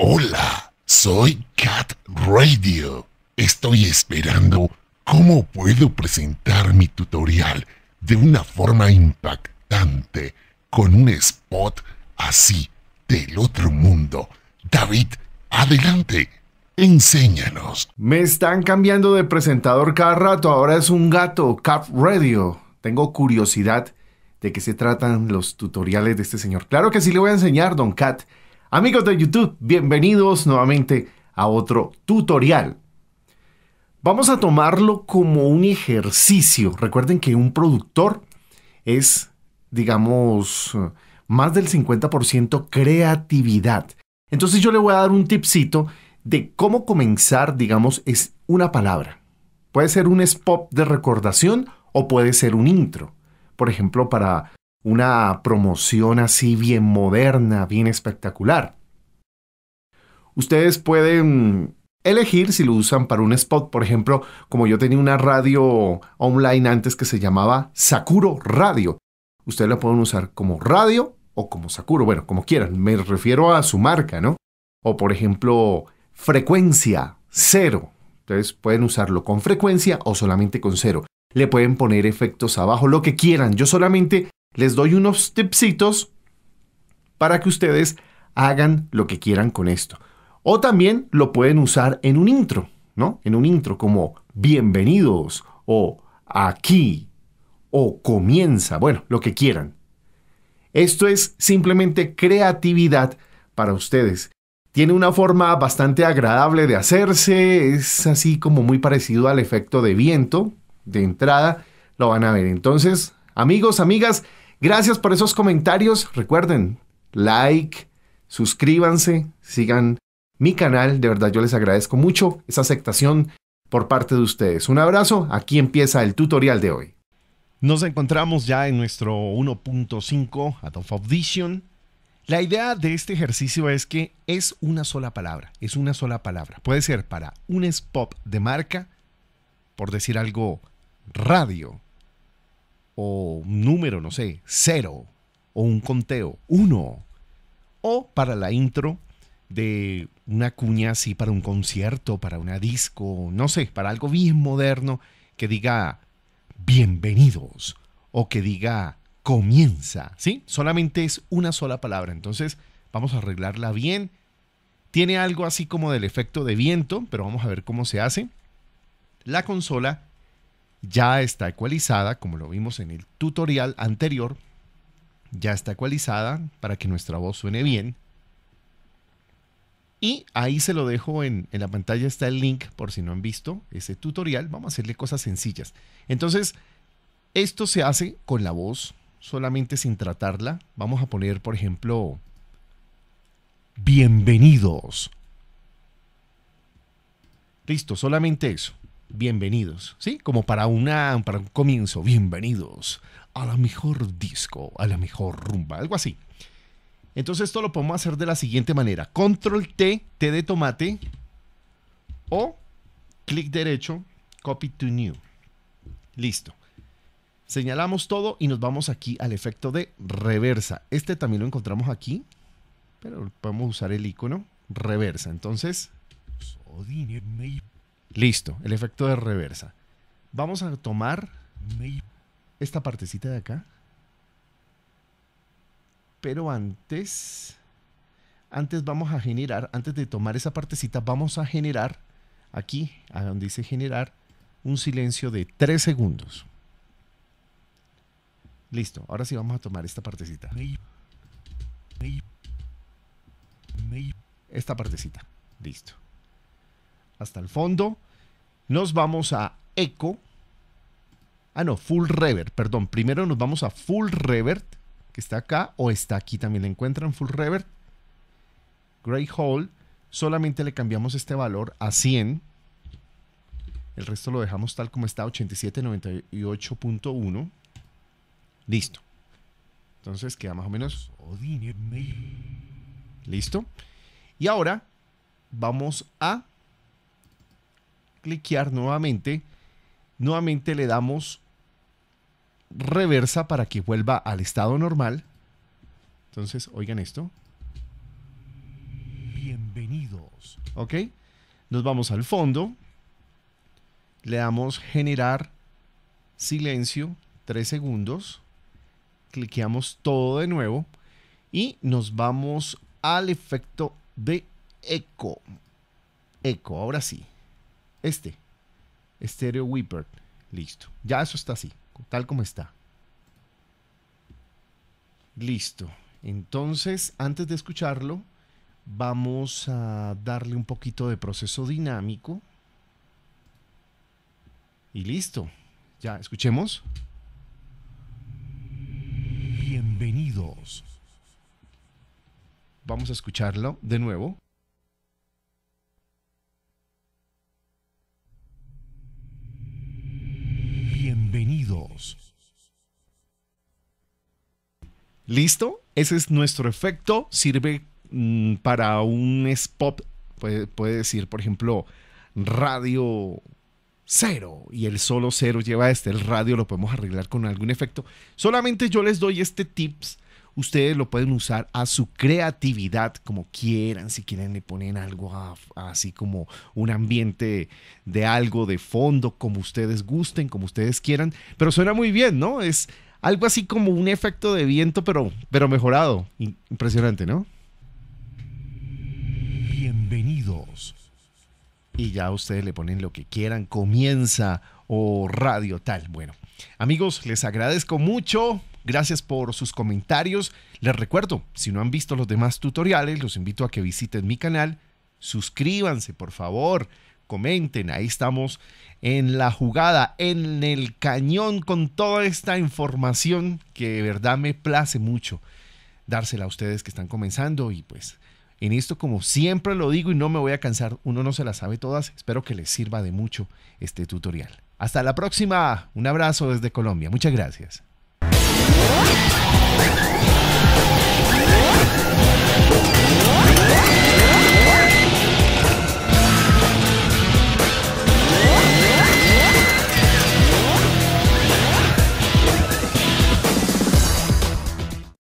Hola, soy Cat Radio. Estoy esperando cómo puedo presentar mi tutorial de una forma impactante con un spot así del otro mundo. David, adelante. Enséñanos. Me están cambiando de presentador cada rato. Ahora es un gato, cat Radio. Tengo curiosidad de qué se tratan los tutoriales de este señor. Claro que sí le voy a enseñar, don Cat. Amigos de YouTube, bienvenidos nuevamente a otro tutorial. Vamos a tomarlo como un ejercicio. Recuerden que un productor es, digamos, más del 50% creatividad. Entonces yo le voy a dar un tipcito de cómo comenzar, digamos, es una palabra. Puede ser un spot de recordación o puede ser un intro. Por ejemplo, para una promoción así bien moderna, bien espectacular. Ustedes pueden elegir si lo usan para un spot, por ejemplo, como yo tenía una radio online antes que se llamaba Sakuro Radio. Ustedes la pueden usar como radio o como Sakuro, bueno, como quieran, me refiero a su marca, ¿no? O por ejemplo, frecuencia cero. Ustedes pueden usarlo con frecuencia o solamente con cero. Le pueden poner efectos abajo, lo que quieran. Yo solamente les doy unos tipsitos para que ustedes hagan lo que quieran con esto. O también lo pueden usar en un intro, ¿no? En un intro como bienvenidos o aquí o comienza, bueno, lo que quieran. Esto es simplemente creatividad para ustedes. Tiene una forma bastante agradable de hacerse, es así como muy parecido al efecto de viento, de entrada, lo van a ver. Entonces, amigos, amigas, Gracias por esos comentarios. Recuerden, like, suscríbanse, sigan mi canal. De verdad, yo les agradezco mucho esa aceptación por parte de ustedes. Un abrazo. Aquí empieza el tutorial de hoy. Nos encontramos ya en nuestro 1.5 Adobe Audition. La idea de este ejercicio es que es una sola palabra, es una sola palabra. Puede ser para un spot de marca, por decir algo, radio, o un número, no sé, cero, o un conteo, uno, o para la intro de una cuña así para un concierto, para una disco, no sé, para algo bien moderno que diga bienvenidos o que diga comienza, ¿sí? Solamente es una sola palabra, entonces vamos a arreglarla bien. Tiene algo así como del efecto de viento, pero vamos a ver cómo se hace. La consola ya está ecualizada, como lo vimos en el tutorial anterior, ya está ecualizada para que nuestra voz suene bien. Y ahí se lo dejo en, en, la pantalla, está el link por si no han visto ese tutorial. Vamos a hacerle cosas sencillas. Entonces, esto se hace con la voz, solamente sin tratarla. Vamos a poner, por ejemplo, bienvenidos. Listo, solamente eso bienvenidos, ¿sí? Como para, una, para un comienzo, bienvenidos a la mejor disco, a la mejor rumba, algo así. Entonces esto lo podemos hacer de la siguiente manera. Control T, T de tomate, o clic derecho, copy to new. Listo. Señalamos todo y nos vamos aquí al efecto de reversa. Este también lo encontramos aquí, pero podemos usar el icono reversa. Entonces, pues, Listo, el efecto de reversa. Vamos a tomar esta partecita de acá. Pero antes, antes vamos a generar, antes de tomar esa partecita, vamos a generar aquí, a donde dice generar, un silencio de 3 segundos. Listo, ahora sí vamos a tomar esta partecita. Esta partecita, listo hasta el fondo. Nos vamos a eco. Ah, no, full revert, perdón. Primero nos vamos a full revert, que está acá o está aquí también. le encuentran full revert. Gray Hole. Solamente le cambiamos este valor a 100. El resto lo dejamos tal como está, 98.1. Listo. Entonces queda más o menos... Listo. Y ahora vamos a cliquear nuevamente, nuevamente le damos reversa para que vuelva al estado normal. Entonces, oigan esto. Bienvenidos. Ok. Nos vamos al fondo. Le damos generar silencio tres segundos. Cliqueamos todo de nuevo. Y nos vamos al efecto de eco. Eco, ahora sí. Este. Stereo Whipper. Listo. Ya eso está así, tal como está. Listo. Entonces, antes de escucharlo, vamos a darle un poquito de proceso dinámico. Y listo. Ya, escuchemos. Bienvenidos. Vamos a escucharlo de nuevo. bienvenidos. ¿Listo? Ese es nuestro efecto. Sirve mm, para un spot, puede, puede, decir, por ejemplo, radio cero y el solo cero lleva este, el radio lo podemos arreglar con algún efecto. Solamente yo les doy este tips ustedes lo pueden usar a su creatividad como quieran. Si quieren le ponen algo así como un ambiente de algo de fondo, como ustedes gusten, como ustedes quieran. Pero suena muy bien, ¿no? Es algo así como un efecto de viento, pero, pero mejorado. Impresionante, ¿no? Bienvenidos. Y ya ustedes le ponen lo que quieran, comienza o oh, radio tal. Bueno, amigos, les agradezco mucho Gracias por sus comentarios. Les recuerdo, si no han visto los demás tutoriales, los invito a que visiten mi canal. Suscríbanse, por favor. Comenten, ahí estamos en la jugada, en el cañón con toda esta información que de verdad me place mucho dársela a ustedes que están comenzando y pues en esto, como siempre lo digo y no me voy a cansar, uno no se las sabe todas. Espero que les sirva de mucho este tutorial. Hasta la próxima. Un abrazo desde Colombia. Muchas gracias. やった